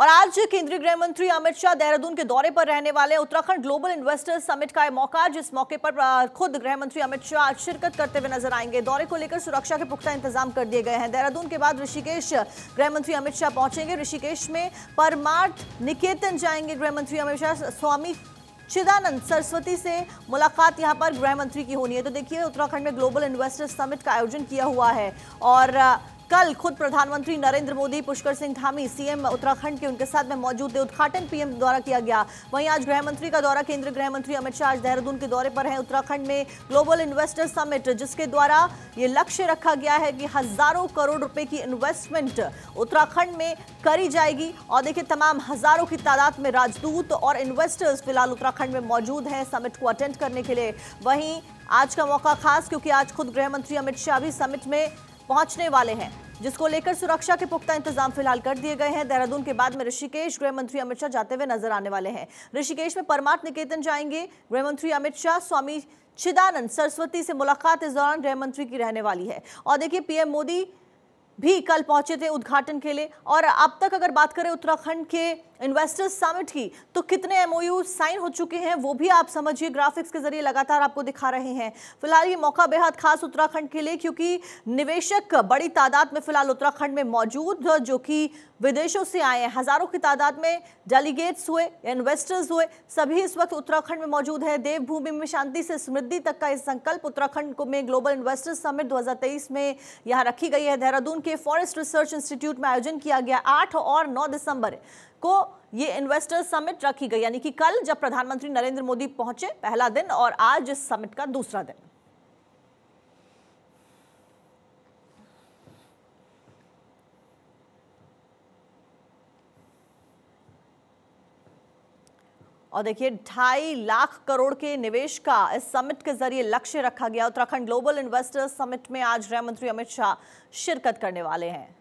और आज केंद्रीय गृह मंत्री अमित शाह देहरादून के दौरे पर रहने वाले उत्तराखंड ग्लोबल इन्वेस्टर्स समिट का मौका जिस मौके पर खुद गृह मंत्री अमित शाह आज शिरकत करते हुए नजर आएंगे दौरे को लेकर सुरक्षा के पुख्ता इंतजाम कर दिए गए हैं देहरादून के बाद ऋषिकेश गृह मंत्री अमित शाह पहुंचेंगे ऋषिकेश में परमार्थ निकेतन जाएंगे गृह मंत्री अमित शाह स्वामी चिदानंद सरस्वती से मुलाकात यहाँ पर गृह मंत्री की होनी है तो देखिए उत्तराखंड में ग्लोबल इन्वेस्टर्स समिट का आयोजन किया हुआ है और कल खुद प्रधानमंत्री नरेंद्र मोदी पुष्कर सिंह धामी सीएम उत्तराखंड के उनके साथ में मौजूद थे उद्घाटन पीएम द्वारा किया गया वहीं आज गृह मंत्री का दौरा केंद्रीय गृह मंत्री अमित शाह आज देहरादून के दौरे पर हैं उत्तराखंड में ग्लोबल इन्वेस्टर समिट जिसके द्वारा ये लक्ष्य रखा गया है कि हजारों करोड़ रुपए की इन्वेस्टमेंट उत्तराखंड में करी जाएगी और देखिए तमाम हजारों की तादाद में राजदूत और इन्वेस्टर्स फिलहाल उत्तराखंड में मौजूद हैं समिट को अटेंड करने के लिए वहीं आज का मौका खास क्योंकि आज खुद गृह मंत्री अमित शाह भी समिट में पहुंचने वाले हैं जिसको लेकर सुरक्षा के पुख्ता इंतजाम फिलहाल कर दिए गए हैं देहरादून के बाद में ऋषिकेश गृह मंत्री अमित शाह जाते हुए नजर आने वाले हैं ऋषिकेश में परमार्थ निकेतन जाएंगे गृह मंत्री अमित शाह स्वामी छिदानंद सरस्वती से मुलाकात इस दौरान गृह मंत्री की रहने वाली है और देखिए पीएम मोदी भी कल पहुंचे थे उद्घाटन के लिए और अब तक अगर बात करें उत्तराखंड के इन्वेस्टर्स समिट की तो कितने एमओयू साइन हो चुके हैं वो भी आप समझिए ग्राफिक्स के जरिए लगातार आपको दिखा रहे हैं फिलहाल ये मौका बेहद खास उत्तराखंड के लिए क्योंकि निवेशक बड़ी तादाद में फिलहाल उत्तराखंड में मौजूद जो कि विदेशों से आए हैं हजारों की तादाद में डेलीगेट्स हुए इन्वेस्टर्स हुए सभी इस वक्त उत्तराखंड में मौजूद है देवभूमि में शांति से समृद्धि तक का यह संकल्प उत्तराखंड में ग्लोबल इन्वेस्टर्स समिट दो में यहाँ रखी गई है देहरादून के के फॉरेस्ट रिसर्च इंस्टीट्यूट में आयोजन किया गया आठ और नौ दिसंबर को ये इन्वेस्टर्स समिट रखी गई यानी कि कल जब प्रधानमंत्री नरेंद्र मोदी पहुंचे पहला दिन और आज इस समिट का दूसरा दिन और देखिए ढाई लाख करोड़ के निवेश का इस समिट के जरिए लक्ष्य रखा गया उत्तराखंड ग्लोबल इन्वेस्टर्स समिट में आज गृह मंत्री अमित शाह शिरकत करने वाले हैं